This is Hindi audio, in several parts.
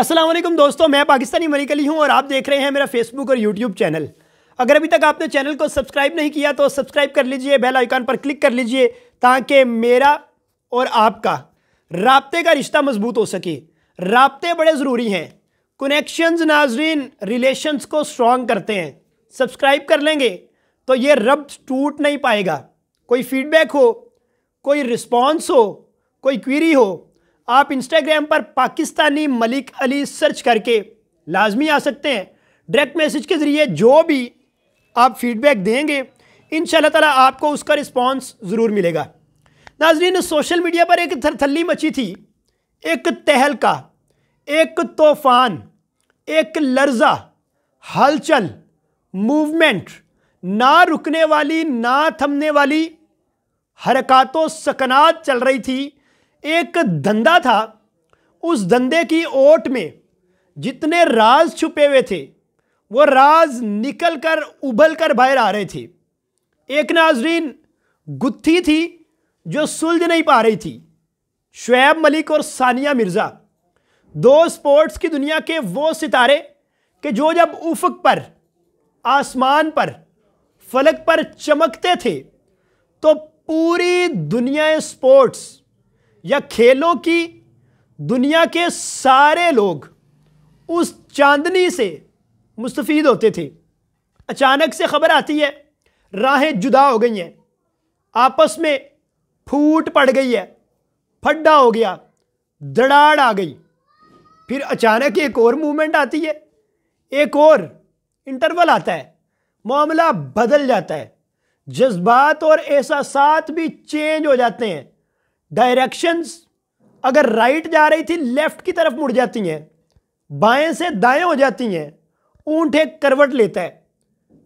असलम दोस्तों मैं पाकिस्तानी मलिक हूँ और आप देख रहे हैं मेरा फेसबुक और यूट्यूब चैनल अगर अभी तक आपने चैनल को सब्सक्राइब नहीं किया तो सब्सक्राइब कर लीजिए बेल आइकन पर क्लिक कर लीजिए ताकि मेरा और आपका रबते का रिश्ता मजबूत हो सके रबते बड़े ज़रूरी हैं कनेक्शंस नाजरीन रिलेशंस को स्ट्रॉन्ग करते हैं सब्सक्राइब कर लेंगे तो ये रब टूट नहीं पाएगा कोई फीडबैक हो कोई रिस्पॉन्स हो कोई क्वीरी हो आप इंस्टाग्राम पर पाकिस्तानी मलिक अली सर्च करके लाजमी आ सकते हैं डायरेक्ट मैसेज के ज़रिए जो भी आप फीडबैक देंगे इन ताला आपको उसका रिस्पॉन्स ज़रूर मिलेगा नाजरीन सोशल मीडिया पर एक थरथली मची थी एक तहलका एक तूफ़ान एक लर्जा हलचल मूवमेंट ना रुकने वाली ना थमने वाली हरकतों सकनात चल रही थी एक धंधा था उस धंधे की ओट में जितने राज छुपे हुए थे वो राज निकल कर उबल कर बाहर आ रहे थे एक नाजरीन गुत्थी थी जो सुलझ नहीं पा रही थी शुएब मलिक और सानिया मिर्ज़ा दो स्पोर्ट्स की दुनिया के वो सितारे कि जो जब उफक पर आसमान पर फलक पर चमकते थे तो पूरी दुनिया स्पोर्ट्स या खेलों की दुनिया के सारे लोग उस चांदनी से मुस्तफ़ होते थे अचानक से ख़बर आती है राहें जुदा हो गई हैं आपस में फूट पड़ गई है फड्डा हो गया दड़ाड़ आ गई फिर अचानक एक और मूवमेंट आती है एक और इंटरवल आता है मामला बदल जाता है जज्बात और एहसास भी चेंज हो जाते हैं डायरेक्शंस अगर राइट जा रही थी लेफ्ट की तरफ मुड़ जाती हैं बाएं से दाएं हो जाती हैं ऊंट एक करवट लेता है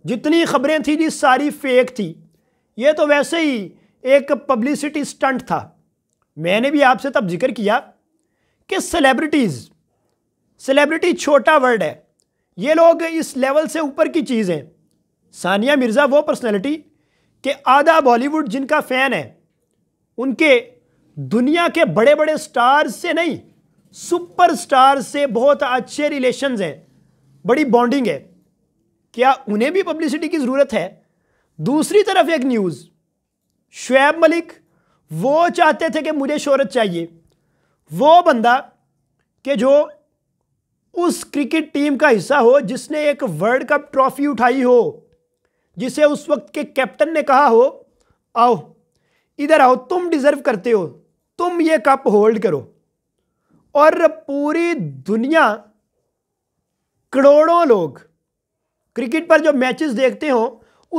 जितनी खबरें थी जी सारी फेक थी ये तो वैसे ही एक पब्लिसिटी स्टंट था मैंने भी आपसे तब जिक्र किया कि सेलिब्रिटीज़ सेलिब्रिटी छोटा वर्ड है ये लोग इस लेवल से ऊपर की चीज़ हैं सानिया मिर्ज़ा वो पर्सनैलिटी कि आधा बॉलीवुड जिनका फ़ैन है उनके दुनिया के बड़े बड़े स्टार से नहीं सुपरस्टार से बहुत अच्छे रिलेशंस हैं बड़ी बॉन्डिंग है क्या उन्हें भी पब्लिसिटी की ज़रूरत है दूसरी तरफ एक न्यूज़ शुएब मलिक वो चाहते थे कि मुझे शोहरत चाहिए वो बंदा कि जो उस क्रिकेट टीम का हिस्सा हो जिसने एक वर्ल्ड कप ट्रॉफी उठाई हो जिसे उस वक्त के कैप्टन ने कहा हो आओ इधर आओ तुम डिज़र्व करते हो तुम ये कप होल्ड करो और पूरी दुनिया करोड़ों लोग क्रिकेट पर जो मैचेस देखते हो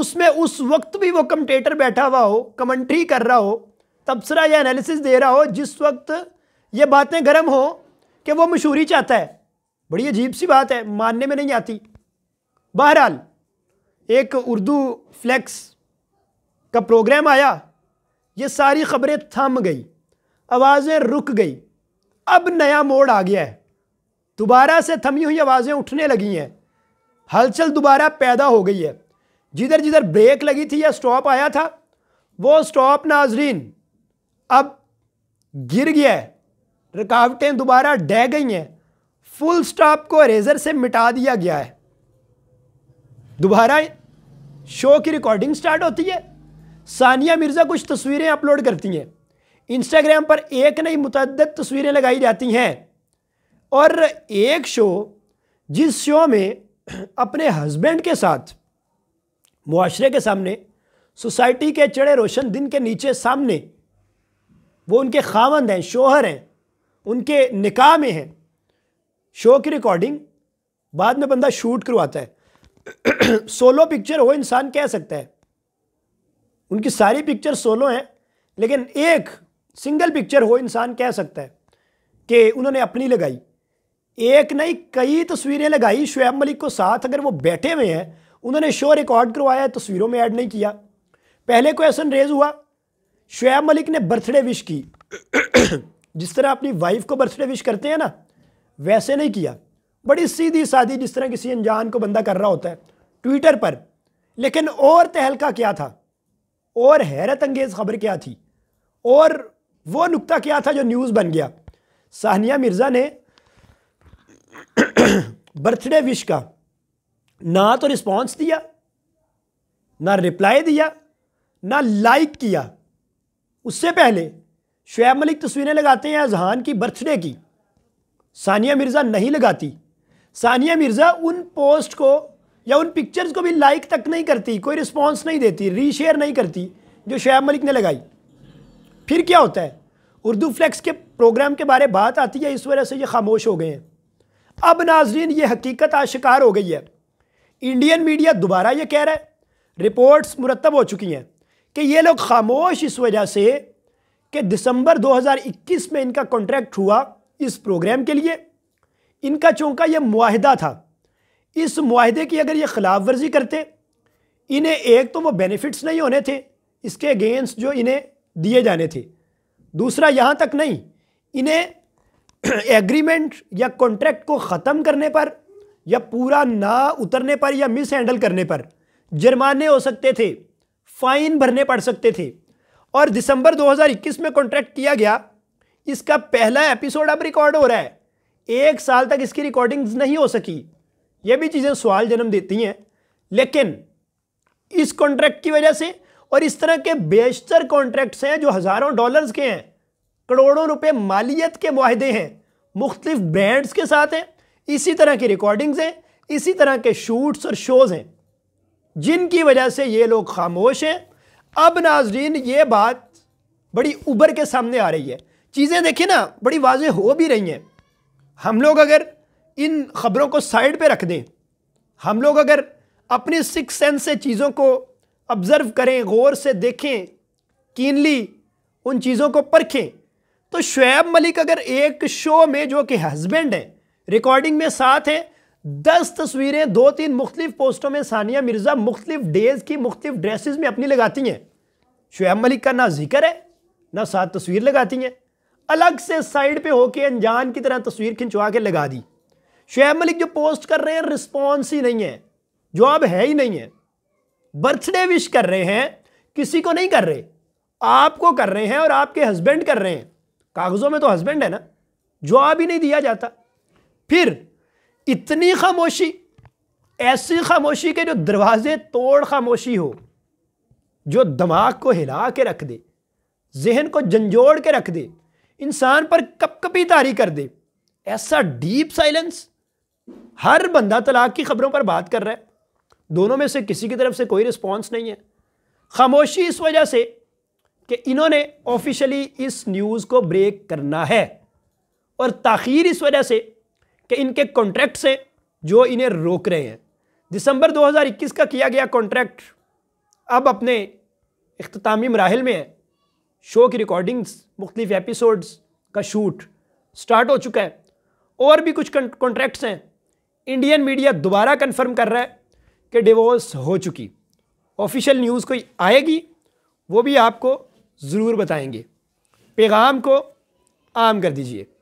उसमें उस वक्त भी वो कमेंटेटर बैठा हुआ हो कमेंट्री कर रहा हो तबसरा या एनालिसिस दे रहा हो जिस वक्त ये बातें गर्म हो कि वो मशहूरी चाहता है बड़ी अजीब सी बात है मानने में नहीं आती बहरहाल एक उर्दू फ्लैक्स का प्रोग्राम आया ये सारी खबरें थम गई आवाज़ें रुक गई अब नया मोड़ आ गया है दोबारा से थमी हुई आवाज़ें उठने लगी हैं हलचल दोबारा पैदा हो गई है जिधर जिधर ब्रेक लगी थी या स्टॉप आया था वो स्टॉप नाजरीन अब गिर गया है रुकावटें दोबारा डह गई हैं फुल स्टॉप को रेजर से मिटा दिया गया है दोबारा शो की रिकॉर्डिंग स्टार्ट होती है सानिया मिर्ज़ा कुछ तस्वीरें अपलोड करती हैं इंस्टाग्राम पर एक नहीं मुतद तस्वीरें लगाई जाती हैं और एक शो जिस शो में अपने हस्बैंड के साथ मुआरे के सामने सोसाइटी के चढ़े रोशन दिन के नीचे सामने वो उनके खावंद हैं शोहर हैं उनके निकाह में हैं शो की रिकॉर्डिंग बाद में बंदा शूट करवाता है सोलो पिक्चर हो इंसान कह सकता है उनकी सारी पिक्चर सोलो हैं लेकिन एक सिंगल पिक्चर हो इंसान कह सकता है कि उन्होंने अपनी लगाई एक नहीं कई तस्वीरें लगाई शुएब मलिक को साथ अगर वो बैठे हुए हैं उन्होंने शो रिकॉर्ड करवाया तस्वीरों में ऐड नहीं किया पहले क्वेश्चन रेज हुआ शुएब मलिक ने बर्थडे विश की जिस तरह अपनी वाइफ को बर्थडे विश करते हैं ना वैसे नहीं किया बड़ी सीधी सादी जिस तरह किसी अनजान को बंदा कर रहा होता है ट्विटर पर लेकिन और तहलका क्या था और हैरत अंगेज खबर क्या थी और वो नुक्ता क्या था जो न्यूज़ बन गया सानिया मिर्ज़ा ने बर्थडे विश का ना तो रिस्पांस दिया ना रिप्लाई दिया ना लाइक किया उससे पहले शुएब मलिक तस्वीरें लगाते हैं अजहान की बर्थडे की सानिया मिर्ज़ा नहीं लगाती सानिया मिर्ज़ा उन पोस्ट को या उन पिक्चर्स को भी लाइक तक नहीं करती कोई रिस्पांस नहीं देती रीशेयर नहीं करती जो शुएब मलिक ने लगाई फिर क्या होता है उर्दू फ्लैक्स के प्रोग्राम के बारे बात आती है इस वजह से ये खामोश हो गए हैं अब नाजरीन ये हकीकत आशिकार हो गई है इंडियन मीडिया दोबारा ये कह रहा है रिपोर्ट्स मुरतब हो चुकी हैं कि ये लोग खामोश इस वजह से कि दिसंबर 2021 में इनका कॉन्ट्रैक्ट हुआ इस प्रोग्राम के लिए इनका चौंका यह माहदा था इस माहदे की अगर ये ख़िलाफ़ वर्जी करते इन्हें एक तो वो बेनिफिट्स नहीं होने थे इसके अगेंस्ट जो इन्हें दिए जाने थे दूसरा यहाँ तक नहीं इन्हें एग्रीमेंट या कॉन्ट्रैक्ट को ख़त्म करने पर या पूरा ना उतरने पर या मिस हैंडल करने पर जुर्माने हो सकते थे फ़ाइन भरने पड़ सकते थे और दिसंबर 2021 में कॉन्ट्रैक्ट किया गया इसका पहला एपिसोड अब रिकॉर्ड हो रहा है एक साल तक इसकी रिकॉर्डिंग्स नहीं हो सकी ये भी चीज़ें सवाल जन्म देती हैं लेकिन इस कॉन्ट्रैक्ट की वजह से और इस तरह के बेशतर कॉन्ट्रैक्ट्स हैं जो हज़ारों डॉलर्स के हैं करोड़ों रुपए मालियत के माहदे हैं मुख्तफ़ ब्रांड्स के साथ हैं इसी तरह की रिकॉर्डिंग्स हैं इसी तरह के शूट्स और शोज़ हैं जिनकी वजह से ये लोग खामोश हैं अब नाजरीन ये बात बड़ी उबर के सामने आ रही है चीज़ें देखें ना बड़ी वाज हो भी रही हैं हम लोग अगर इन खबरों को साइड पे रख दें हम लोग अगर अपने सिक्स सेंस से चीज़ों को ऑब्ज़र्व करें गौर से देखें कीनली उन चीज़ों को परखें तो शुएब मलिक अगर एक शो में जो कि हस्बैंड है रिकॉर्डिंग में साथ हैं दस तस्वीरें दो तीन मुख्तलिफ पोस्टों में सानिया मिर्ज़ा मुख्तलिफ डेज़ की मुख्तलिफ ड्रेसेस में अपनी लगाती हैं शुएब मलिक का ना जिक्र है ना साथ तस्वीर लगाती हैं अलग से साइड पर होके अनजान की तरह तस्वीर खिंचवा के लगा दी शुएब मलिक जो पोस्ट कर रहे हैं रिस्पॉन्स ही नहीं है जवाब है ही नहीं है बर्थडे विश कर रहे हैं किसी को नहीं कर रहे आपको कर रहे हैं और आपके हस्बैंड कर रहे हैं कागज़ों में तो हस्बैंड है ना जवाब ही नहीं दिया जाता फिर इतनी खामोशी ऐसी खामोशी के जो दरवाजे तोड़ खामोशी हो जो दिमाग को हिला के रख दे जहन को झंझोड़ के रख दे इंसान पर कपकपी तारी कर दे ऐसा डीप साइलेंस हर बंदा तलाक की खबरों पर बात कर रहा है दोनों में से किसी की तरफ से कोई रिस्पॉन्स नहीं है खामोशी इस वजह से कि इन्होंने ऑफिशियली इस न्यूज़ को ब्रेक करना है और तखीर इस वजह से कि इनके कॉन्ट्रैक्ट से जो इन्हें रोक रहे हैं दिसंबर 2021 का किया गया कॉन्ट्रैक्ट अब अपने अख्तामी मराहल में है शो की रिकॉर्डिंग्स मुख्तफ एपिसोड्स का शूट स्टार्ट हो चुका है और भी कुछ कॉन्ट्रैक्ट्स हैं इंडियन मीडिया दोबारा कन्फर्म कर रहा है कि डिवोर्स हो चुकी ऑफिशियल न्यूज़ कोई आएगी वो भी आपको ज़रूर बताएंगे पैगाम को आम कर दीजिए